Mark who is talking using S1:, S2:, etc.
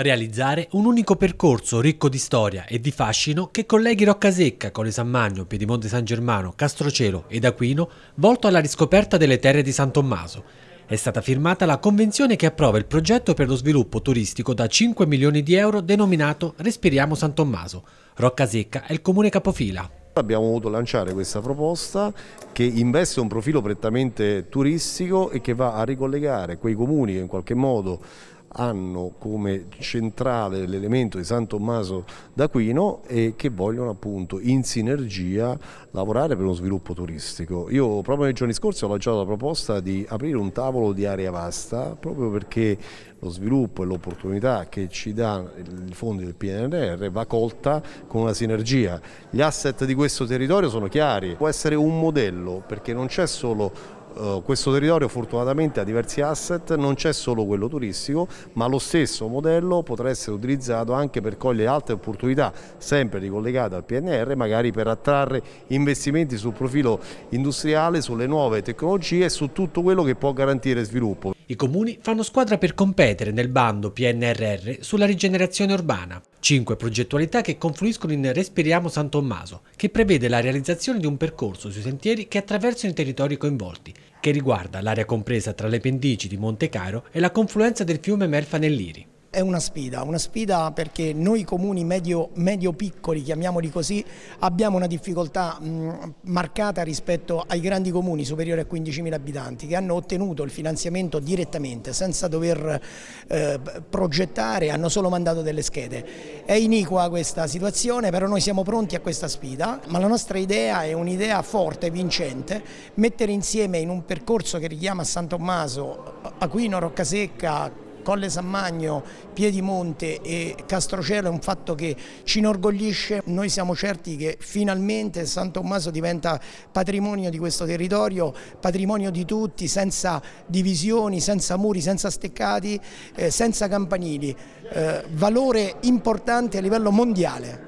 S1: Realizzare un unico percorso ricco di storia e di fascino che colleghi Roccasecca, Colle San Magno, Piedimonte San Germano, Castrocelo ed Aquino, volto alla riscoperta delle terre di San Tommaso. È stata firmata la convenzione che approva il progetto per lo sviluppo turistico da 5 milioni di euro denominato Respiriamo San Tommaso. Roccasecca è il comune capofila
S2: abbiamo voluto lanciare questa proposta che investe un profilo prettamente turistico e che va a ricollegare quei comuni che in qualche modo hanno come centrale l'elemento di San Tommaso d'Aquino e che vogliono appunto in sinergia lavorare per uno sviluppo turistico. Io proprio nei giorni scorsi ho lanciato la proposta di aprire un tavolo di area vasta proprio perché lo sviluppo e l'opportunità che ci dà i fondi del PNR va colta con una sinergia. Gli asset di questo territorio sono chiari, può essere un modello perché non c'è solo eh, questo territorio fortunatamente ha diversi asset, non c'è solo quello turistico, ma lo stesso modello potrà essere utilizzato anche per cogliere altre opportunità, sempre ricollegate al PNR, magari per attrarre investimenti sul profilo industriale, sulle nuove tecnologie e
S1: su tutto quello che può garantire sviluppo. I comuni fanno squadra per competere nel bando PNRR sulla rigenerazione urbana. Cinque progettualità che confluiscono in Respiriamo San Tommaso, che prevede la realizzazione di un percorso sui sentieri che attraversano i territori coinvolti, che riguarda l'area compresa tra le pendici di Monte Cairo e la confluenza del fiume Melfa nell'Iri
S3: è una sfida, una sfida perché noi comuni medio-piccoli, medio chiamiamoli così, abbiamo una difficoltà mh, marcata rispetto ai grandi comuni superiori a 15.000 abitanti che hanno ottenuto il finanziamento direttamente senza dover eh, progettare, hanno solo mandato delle schede. È iniqua questa situazione, però noi siamo pronti a questa sfida, ma la nostra idea è un'idea forte, vincente, mettere insieme in un percorso che richiama San Tommaso, Aquino, Roccasecca, Colle San Magno, Piedimonte e Castrocello è un fatto che ci inorgoglisce. Noi siamo certi che finalmente San Tommaso diventa patrimonio di questo territorio, patrimonio di tutti, senza divisioni, senza muri, senza steccati, eh, senza campanili. Eh, valore importante a livello mondiale.